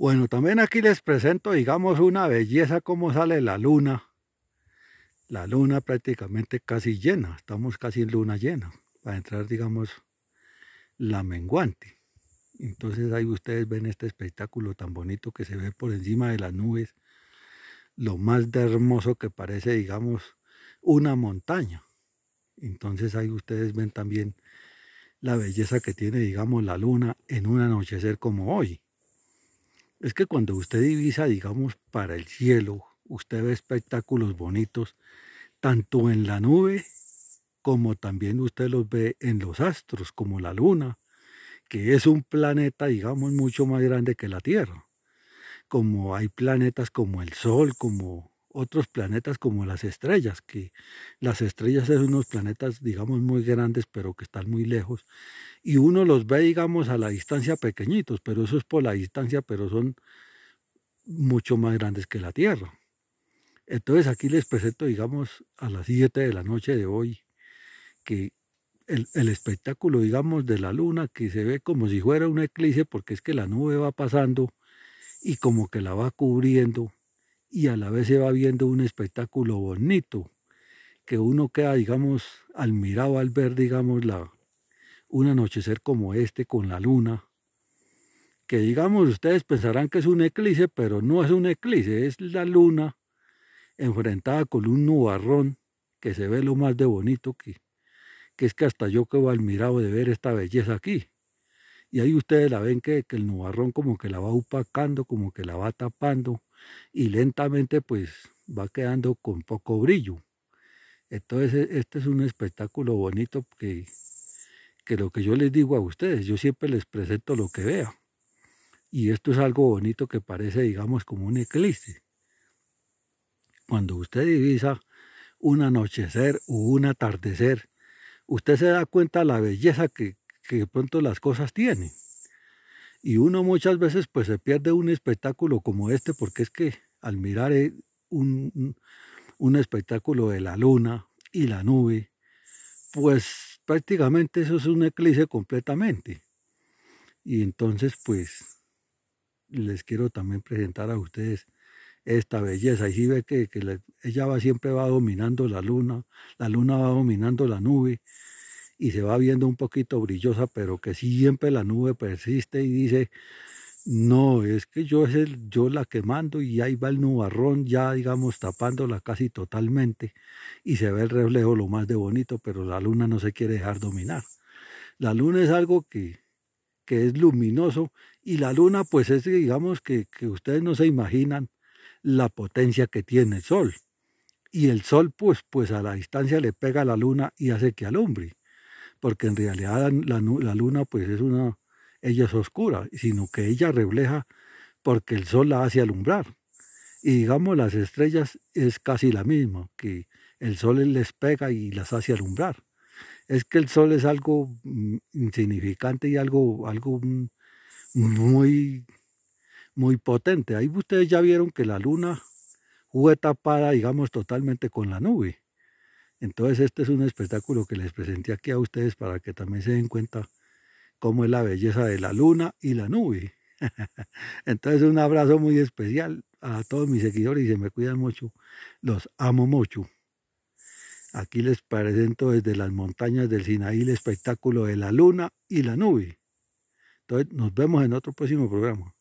Bueno, también aquí les presento, digamos, una belleza como sale la luna. La luna prácticamente casi llena, estamos casi en luna llena, para entrar, digamos, la menguante. Entonces ahí ustedes ven este espectáculo tan bonito que se ve por encima de las nubes, lo más hermoso que parece, digamos, una montaña. Entonces ahí ustedes ven también la belleza que tiene, digamos, la luna en un anochecer como hoy es que cuando usted divisa, digamos, para el cielo, usted ve espectáculos bonitos, tanto en la nube como también usted los ve en los astros, como la luna, que es un planeta, digamos, mucho más grande que la Tierra. Como hay planetas como el Sol, como otros planetas como las estrellas, que las estrellas son unos planetas, digamos, muy grandes, pero que están muy lejos, y uno los ve, digamos, a la distancia pequeñitos, pero eso es por la distancia, pero son mucho más grandes que la Tierra. Entonces aquí les presento, digamos, a las 7 de la noche de hoy, que el, el, espectáculo, digamos, de la luna, que se ve como si fuera un eclipse, porque es que la nube va pasando y como que la va cubriendo y a la vez se va viendo un espectáculo bonito, que uno queda, digamos, mirado al ver, digamos, la, un anochecer como este con la luna, que digamos, ustedes pensarán que es un eclipse, pero no es un eclipse, es la luna enfrentada con un nubarrón, que se ve lo más de bonito que, que es que hasta yo quedo mirado de ver esta belleza aquí. Y ahí ustedes la ven que, que el nubarrón como que la va opacando, como que la va tapando, y lentamente pues va quedando con poco brillo. Entonces e, este es un espectáculo bonito que, que lo que yo les digo a ustedes, yo siempre les presento lo que vea Y esto es algo bonito que parece, digamos, como un eclipse. Cuando usted divisa un anochecer o un atardecer, usted se da cuenta de la belleza que, que de pronto las cosas tienen. Y uno muchas veces pues se pierde un espectáculo como este porque es que al mirar eh, un, un espectáculo de la luna y la nube, pues prácticamente eso es un eclipse completamente. Y entonces pues les quiero también presentar a ustedes esta belleza. Y si ve que, ella va, siempre va dominando la luna, la luna va dominando la nube, y se va viendo un poquito brillosa, pero que siempre la nube persiste y dice, no, es que yo es el, yo la quemando y ahí va el nubarrón ya, digamos, tapándola casi totalmente y se ve el reflejo lo más de bonito, pero la luna no se quiere dejar dominar. La luna es algo que, es luminoso y la luna pues es, digamos, que, ustedes no se imaginan la potencia que tiene el sol. Y el sol pues, pues a la distancia le pega a la luna y hace que alumbre porque en realidad la, luna pues es una, ella es oscura, sino que ella refleja porque el sol la hace alumbrar. Y digamos las estrellas es casi la misma, que el sol les pega y las hace alumbrar. Es que el sol es algo mm, insignificante y algo, algo mm, muy, muy potente. Ahí ustedes ya vieron que la luna fue tapada, digamos, totalmente con la nube. Entonces este es un espectáculo que les presenté aquí a ustedes para que también se den cuenta cómo es la belleza de la luna y la nube. Entonces un abrazo muy especial a todos mis seguidores y se me cuidan mucho, los amo mucho. Aquí les presento desde las montañas del Sinaí el espectáculo de la luna y la nube. Entonces nos vemos en otro próximo programa.